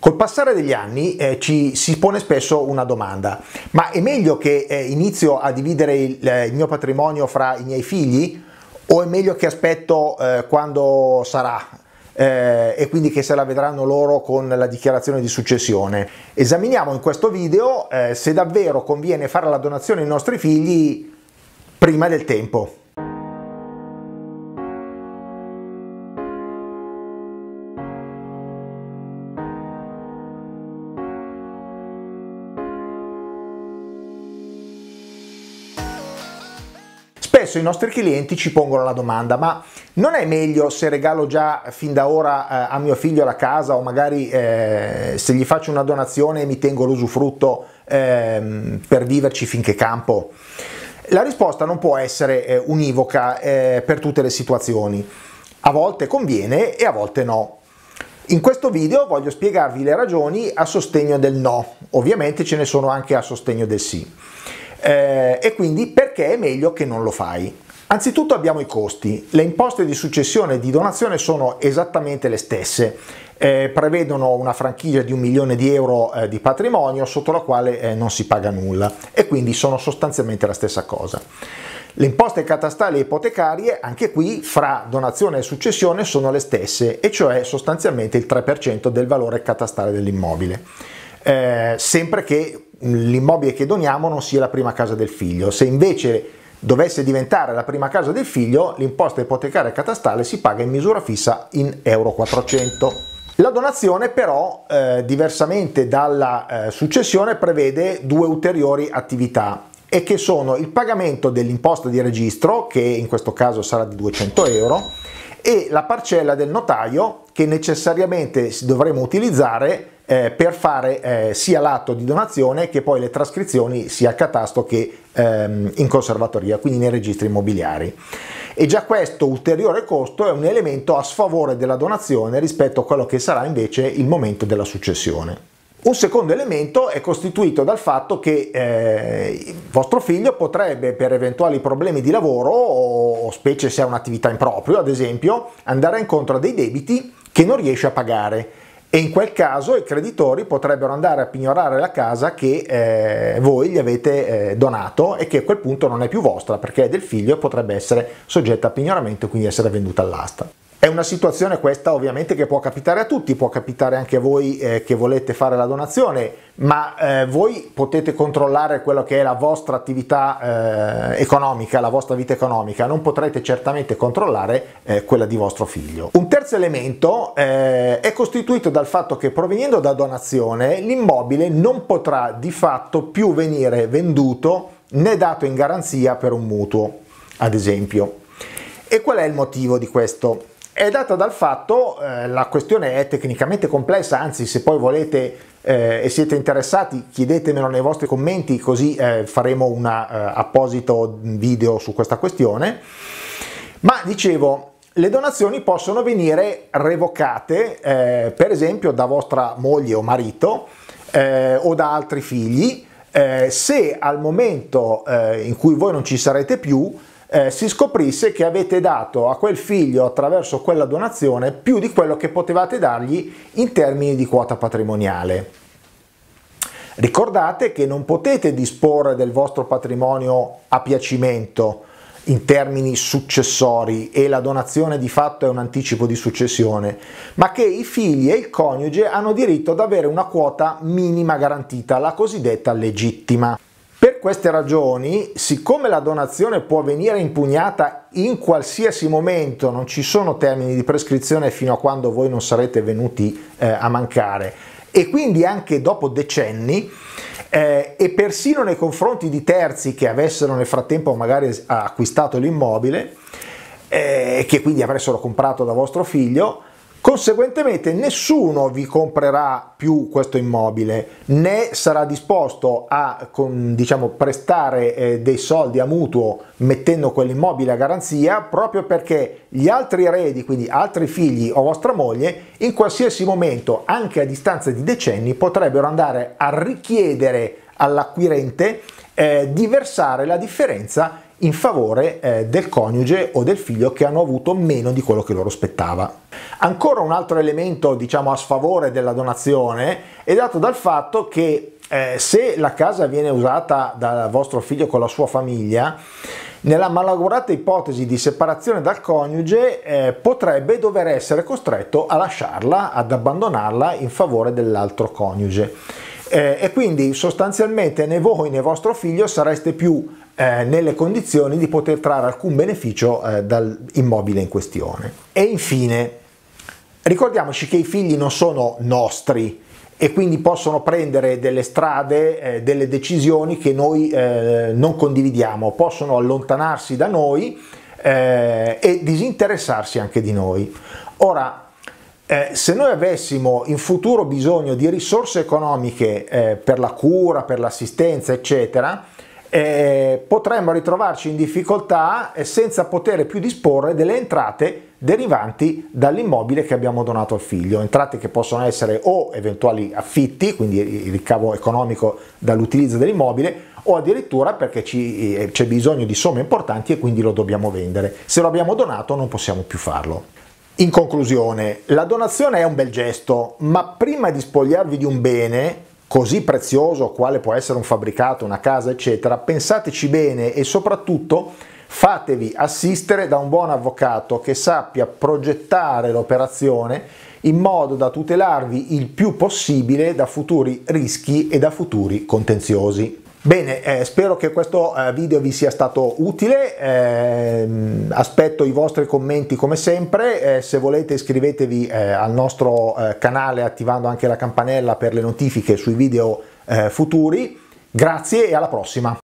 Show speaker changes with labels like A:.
A: Col passare degli anni eh, ci si pone spesso una domanda, ma è meglio che eh, inizio a dividere il, eh, il, mio patrimonio fra i miei figli o è meglio che aspetto eh, quando sarà eh, e quindi che se la vedranno loro con la dichiarazione di successione? Esaminiamo in questo video se davvero conviene fare la donazione ai nostri figli prima del tempo. Spesso i nostri clienti ci pongono la domanda, ma non è meglio se regalo già fin da ora eh, a mio figlio la casa o magari eh, se gli faccio una donazione e mi tengo l'usufrutto eh, per viverci finché campo? La risposta non può essere eh, univoca eh, per tutte le situazioni. A volte conviene e a volte no. In questo video voglio spiegarvi le ragioni a sostegno del no, ovviamente ce ne sono anche a sostegno del sì eh, e quindi perché è meglio che non lo fai. Anzitutto abbiamo i costi, le imposte di successione e di donazione sono esattamente le stesse, eh, prevedono una franchigia di un milione di euro eh, di patrimonio sotto la quale eh, non si paga nulla e quindi sono sostanzialmente la stessa cosa. Le imposte catastali e ipotecarie, anche qui, fra donazione e successione sono le stesse, e cioè sostanzialmente il 3% del valore catastale dell'immobile. Eh, sempre che l'immobile che doniamo non sia la prima casa del figlio. Se invece dovesse diventare la prima casa del figlio, l'imposta ipotecaria catastale si paga in misura fissa in Euro 400. La donazione però, eh, diversamente dalla eh, successione, prevede due ulteriori attività e che sono il pagamento dell'imposta di registro, che in questo caso sarà di 200 euro, e la parcella del notaio che necessariamente dovremo utilizzare eh, per fare eh, sia l'atto di donazione che poi le trascrizioni sia al catasto che ehm, in conservatoria, quindi nei registri immobiliari. E già questo ulteriore costo è un elemento a sfavore della donazione rispetto a quello che sarà invece il momento della successione. Un secondo elemento è costituito dal fatto che eh, vostro figlio potrebbe per eventuali problemi di lavoro o specie se ha un'attività in proprio, ad esempio, andare incontro a dei debiti che non riesce a pagare e in quel caso i creditori potrebbero andare a pignorare la casa che eh, voi gli avete eh, donato e che a quel punto non è più vostra perché è del figlio e potrebbe essere soggetta a pignoramento e quindi essere venduta all'asta. È una situazione questa ovviamente che può capitare a tutti, può capitare anche a voi eh, che volete fare la donazione, ma eh, voi potete controllare quello che è la vostra attività eh, economica, la vostra vita economica, non potrete certamente controllare eh, quella di vostro figlio. Un terzo elemento eh, è costituito dal fatto che provenendo da donazione l'immobile non potrà di fatto più venire venduto né dato in garanzia per un mutuo, ad esempio. E qual è il motivo di questo? è data dal fatto, eh, la questione è tecnicamente complessa, anzi se poi volete eh, e siete interessati chiedetemelo nei vostri commenti così eh, faremo un eh, apposito video su questa questione. Ma dicevo, le donazioni possono venire revocate eh, per esempio da vostra moglie o marito eh, o da altri figli se al momento in cui voi non ci sarete più eh, si scoprisse che avete dato a quel figlio attraverso quella donazione più di quello che potevate dargli in termini di quota patrimoniale. Ricordate che non potete disporre del vostro patrimonio a piacimento in termini successori e la donazione di fatto è un anticipo di successione, ma che i figli e il coniuge hanno diritto ad avere una quota minima garantita, la cosiddetta legittima. Per queste ragioni, siccome la donazione può venire impugnata in qualsiasi momento, non ci sono termini di prescrizione fino a quando voi non sarete venuti eh, a mancare e quindi anche dopo decenni eh, e persino nei confronti di terzi che avessero nel frattempo magari acquistato l'immobile e eh, che quindi avessero comprato da vostro figlio, Conseguentemente nessuno vi comprerà più questo immobile né sarà disposto a con, diciamo, prestare eh, dei soldi a mutuo mettendo quell'immobile a garanzia proprio perché gli altri eredi, quindi altri figli o vostra moglie, in qualsiasi momento, anche a distanza di decenni, potrebbero andare a richiedere all'acquirente eh, di versare la differenza in favore eh, del coniuge o del figlio che hanno avuto meno di quello che loro spettava. Ancora un altro elemento diciamo a sfavore della donazione è dato dal fatto che eh, se la casa viene usata dal vostro figlio con la sua famiglia, nella malaugurata ipotesi di separazione dal coniuge eh, potrebbe dover essere costretto a lasciarla, ad abbandonarla in favore dell'altro coniuge eh, e quindi sostanzialmente né voi né vostro figlio sareste più eh, nelle condizioni di poter trarre alcun beneficio eh, dall'immobile in questione. E infine, ricordiamoci che i figli non sono nostri, e quindi possono prendere delle strade, eh, delle decisioni che noi eh, non condividiamo, possono allontanarsi da noi eh, e disinteressarsi anche di noi. Ora, eh, se noi avessimo in futuro bisogno di risorse economiche eh, per la cura, per l'assistenza, eccetera, eh, potremmo ritrovarci in difficoltà eh, senza poter più disporre delle entrate derivanti dall'immobile che abbiamo donato al figlio, entrate che possono essere o eventuali affitti, quindi il ricavo economico dall'utilizzo dell'immobile, o addirittura perché eh, c'è bisogno di somme importanti e quindi lo dobbiamo vendere. Se lo abbiamo donato non possiamo più farlo. In conclusione, la donazione è un bel gesto, ma prima di spogliarvi di un bene, così prezioso quale può essere un fabbricato, una casa, eccetera, pensateci bene e soprattutto fatevi assistere da un buon avvocato che sappia progettare l'operazione in modo da tutelarvi il più possibile da futuri rischi e da futuri contenziosi. Bene, eh, spero che questo eh, video vi sia stato utile, eh, aspetto i vostri commenti come sempre, eh, se volete iscrivetevi eh, al nostro eh, canale attivando anche la campanella per le notifiche sui video futuri, grazie e alla prossima!